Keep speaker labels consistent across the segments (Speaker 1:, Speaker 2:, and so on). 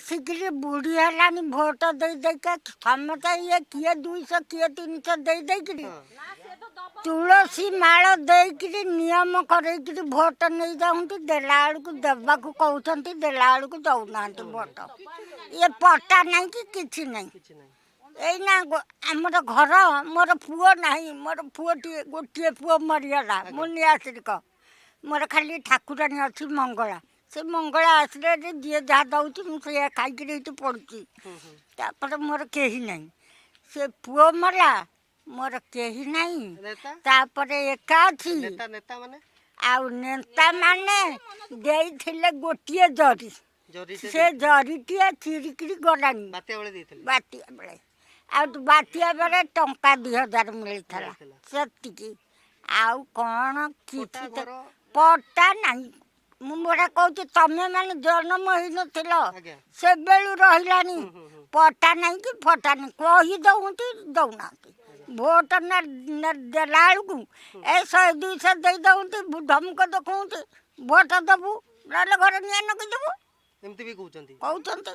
Speaker 1: ଆସିକିରି ବୁଢ଼ୀ ହେଲାଣି ଭୋଟ ଦେଇ ଦେଇକା ସମସ୍ତେ ଇଏ କିଏ ଦୁଇଶହ କିଏ ତିନିଶହ ଦେଇ ଦେଇକିରି ତୁଳସୀ ମାଳ ଦେଇକିରି ନିୟମ କରେଇକିରି ଭୋଟ ନେଇଯାଉଛନ୍ତି ଦେଲା ବେଳକୁ ଦେବାକୁ କହୁଛନ୍ତି ଦେଲା ବେଳକୁ ଦେଉନାହାନ୍ତି ଭୋଟ ଇଏ ପଟା ନାହିଁ କି କିଛି ନାହିଁ ଏଇନା ଆମର ଘର ମୋର ପୁଅ ନାହିଁ ମୋର ପୁଅଟିଏ ଗୋଟିଏ ପୁଅ ମରିଗଲା ମୁଁ ନିଆଶ୍ରିକ ମୋର ଖାଲି ଠାକୁରାଣୀ ଅଛି ମଙ୍ଗଳା ସେ ମଙ୍ଗଳ ଆସିଲେ ଯେ ଯିଏ ଯାହା ଦେଉଛି ମୁଁ ସେଇଆ ଖାଇକିରି ଏଇଠି ପଡ଼ୁଛି ତାପରେ ମୋର କେହି ନାହିଁ ସେ ପୁଅ ମଲା ମୋର କେହି ନାହିଁ ତାପରେ ଏକା ଅଛି ଆଉ ନେତା ମାନେ ଦେଇଥିଲେ ଗୋଟିଏ ଜରି ସେ ଜରିଟିଏ ଚିରିକିରି ଗଲାଣି ବାତ୍ୟା ବେଳେ ଆଉ ବାତ୍ୟା ବେଳେ ଟଙ୍କା ଦୁଇ ହଜାର ମିଳିଥିଲା ସେତିକି ଆଉ କ'ଣ କିଛି ପଟା ନାହିଁ ମୁଁ ମୋଟା କହୁଛି ତମେମାନେ ଜନ୍ମ ହେଇନଥିଲ ସେବେଳୁ ରହିଲାନି ପଟା ନାହିଁ କି ଫଟା ନାହିଁ କହି ଦେଉଛନ୍ତି ଦେଉନାହାନ୍ତି ଭୋଟ ଦେଲା ବେଳକୁ ଏ ଶହେ ଦୁଇଶହ ଦେଇ ଦେଉଛନ୍ତି ଧମକ ଦେଖାଉଛନ୍ତି ଭୋଟ ଦେବୁ ନହେଲେ ଘରେ ନିଆଁ ନଗେଇଦେବୁ ଏମିତି ବି କହୁଛନ୍ତି କହୁଛନ୍ତି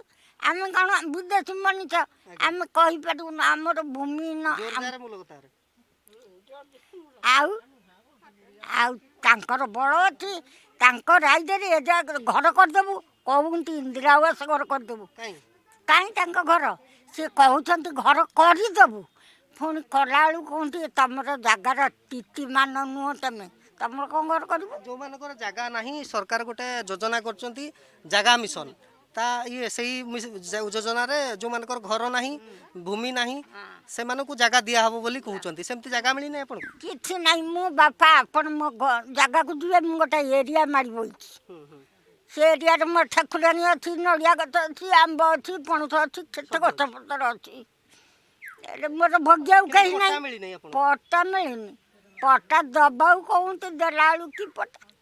Speaker 1: ଆମେ କ'ଣ ବିଦେଶୀ ମଣିଷ ଆମେ କହିପାରିବୁନୁ ଆମର ଭୂମିହୀନ ଆଉ ଆଉ ତାଙ୍କର ବଳ ଅଛି ତାଙ୍କ ରାଇଜରେ ଏ ଘର କରିଦେବୁ କହୁଛନ୍ତି ଇନ୍ଦିରା ଆବାସ ଘର କରିଦେବୁ କାହିଁ ତାଙ୍କ ଘର ସେ କହୁଛନ୍ତି ଘର କରିଦେବୁ ପୁଣି କଲାବେଳକୁ କୁହନ୍ତି ତମର ଜାଗାର ଟିଟିମାନ ନୁହଁ ତମେ ତମର କ'ଣ ଘର କରିବୁ ଯେଉଁମାନଙ୍କର ଜାଗା ନାହିଁ ସରକାର ଗୋଟେ ଯୋଜନା କରୁଛନ୍ତି ଜାଗା ମିଶନ তা ଇଏ ସେଇ ଯୋଜନାରେ ଯେଉଁମାନଙ୍କର ଘର ନାହିଁ ଭୂମି ନାହିଁ ସେମାନଙ୍କୁ ଜାଗା ଦିଆହବ ବୋଲି କହୁଛନ୍ତି ସେମିତି ଜାଗା ମିଳିନି ଆପଣଙ୍କୁ କିଛି ନାହିଁ ମୁଁ ବାପା ଆପଣ ମୋ ଜାଗାକୁ ଯିବେ ମୁଁ ଗୋଟେ ଏରିଆ ମାରି ବଇଛି ସେ ଏରିଆରେ ମୋର ଠାକୁରାଣୀ ଅଛି ନଡ଼ିଆ ଗଛ ଅଛି ଆମ୍ବ ଅଛି ପଣସ ଅଛି କେତେ ଗଛ ପତ୍ର ଅଛି ମୋର ଭୋଗିବାକୁ କେହି ନାହିଁ ପଟା ମିଳିନି ପଟା ଦେବାକୁ କହୁଛନ୍ତି ଦେଲା ବେଳକୁ କି ପଟା